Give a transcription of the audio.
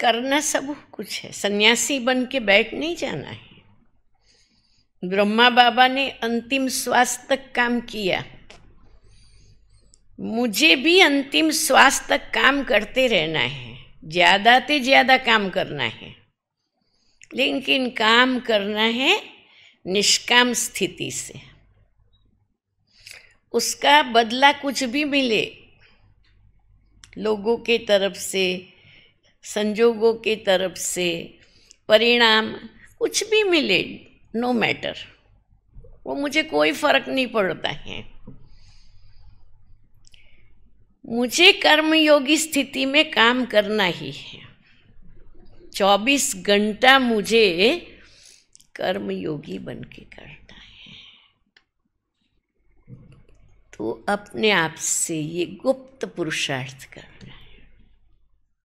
करना सब कुछ है सन्यासी बन के बैठ नहीं जाना है ब्रह्मा बाबा ने अंतिम श्वास तक काम किया मुझे भी अंतिम श्वास तक काम करते रहना है ज़्यादा से ज़्यादा काम करना है लेकिन काम करना है निष्काम स्थिति से उसका बदला कुछ भी मिले लोगों के तरफ से संजोगों की तरफ से परिणाम कुछ भी मिले नो मैटर वो मुझे कोई फर्क नहीं पड़ता है मुझे कर्मयोगी स्थिति में काम करना ही है 24 घंटा मुझे कर्मयोगी बन के करना है तो अपने आप से ये गुप्त पुरुषार्थ करना